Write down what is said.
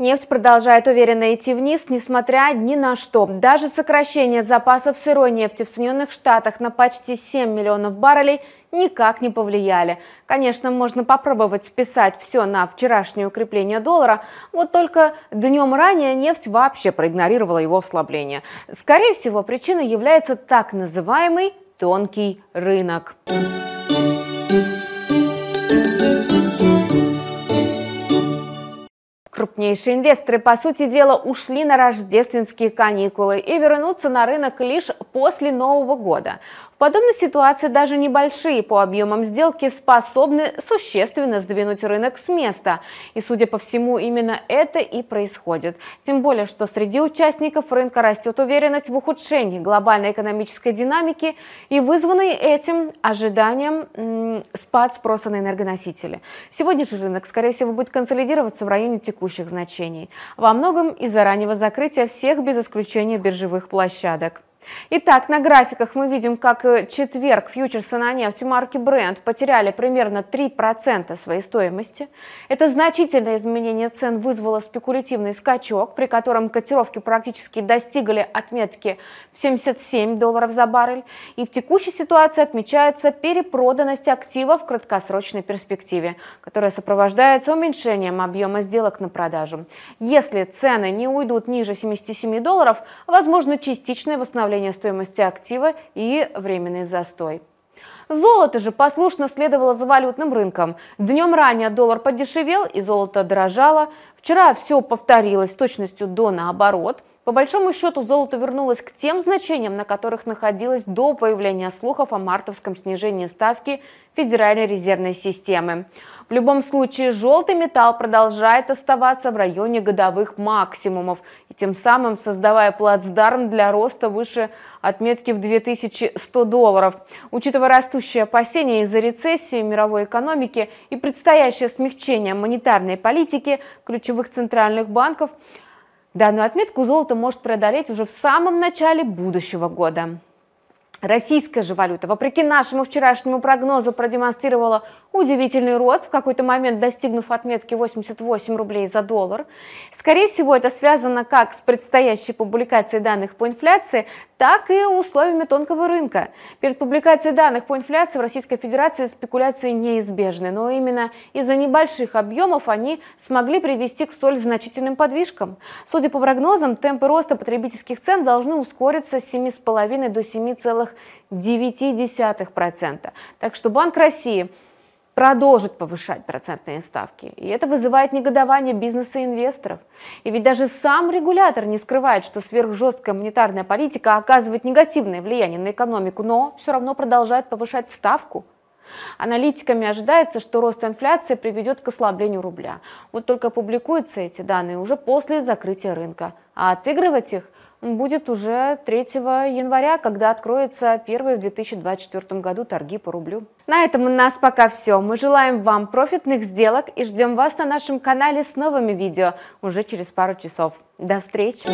Нефть продолжает уверенно идти вниз, несмотря ни на что. Даже сокращение запасов сырой нефти в Соединенных Штатах на почти 7 миллионов баррелей никак не повлияли. Конечно, можно попробовать списать все на вчерашнее укрепление доллара, вот только днем ранее нефть вообще проигнорировала его ослабление. Скорее всего, причиной является так называемый тонкий рынок. Thank you. Крупнейшие инвесторы, по сути дела, ушли на рождественские каникулы и вернутся на рынок лишь после Нового года. В подобной ситуации даже небольшие по объемам сделки способны существенно сдвинуть рынок с места. И, судя по всему, именно это и происходит. Тем более, что среди участников рынка растет уверенность в ухудшении глобальной экономической динамики и вызванный этим ожиданием спад спроса на энергоносители. Сегодня же рынок, скорее всего, будет консолидироваться в районе текущего текущих значений, во многом из-за раннего закрытия всех без исключения биржевых площадок. Итак, на графиках мы видим, как э, четверг фьючерсы на нефть марки Brent потеряли примерно 3% своей стоимости. Это значительное изменение цен вызвало спекулятивный скачок, при котором котировки практически достигли отметки в 77 долларов за баррель. И в текущей ситуации отмечается перепроданность активов в краткосрочной перспективе, которая сопровождается уменьшением объема сделок на продажу. Если цены не уйдут ниже 77 долларов, возможно частичное восстановление падение стоимости актива и временный застой. Золото же послушно следовало за валютным рынком. Днем ранее доллар подешевел и золото дорожало. Вчера все повторилось точностью до наоборот – по большому счету золото вернулось к тем значениям, на которых находилось до появления слухов о мартовском снижении ставки Федеральной резервной системы. В любом случае, желтый металл продолжает оставаться в районе годовых максимумов, и тем самым создавая плацдарм для роста выше отметки в 2100 долларов. Учитывая растущие опасения из-за рецессии мировой экономики и предстоящее смягчение монетарной политики ключевых центральных банков, Данную отметку золото может преодолеть уже в самом начале будущего года. Российская же валюта, вопреки нашему вчерашнему прогнозу, продемонстрировала удивительный рост, в какой-то момент достигнув отметки 88 рублей за доллар. Скорее всего, это связано как с предстоящей публикацией данных по инфляции, так и условиями тонкого рынка. Перед публикацией данных по инфляции в Российской Федерации спекуляции неизбежны, но именно из-за небольших объемов они смогли привести к столь значительным подвижкам. Судя по прогнозам, темпы роста потребительских цен должны ускориться с 7,5 до 7,9%. Так что Банк России продолжит повышать процентные ставки. И это вызывает негодование бизнеса и инвесторов. И ведь даже сам регулятор не скрывает, что сверхжесткая монетарная политика оказывает негативное влияние на экономику, но все равно продолжает повышать ставку. Аналитиками ожидается, что рост инфляции приведет к ослаблению рубля. Вот только публикуются эти данные уже после закрытия рынка, а отыгрывать их – будет уже 3 января, когда откроются первые в 2024 году торги по рублю. На этом у нас пока все. Мы желаем вам профитных сделок и ждем вас на нашем канале с новыми видео уже через пару часов. До встречи!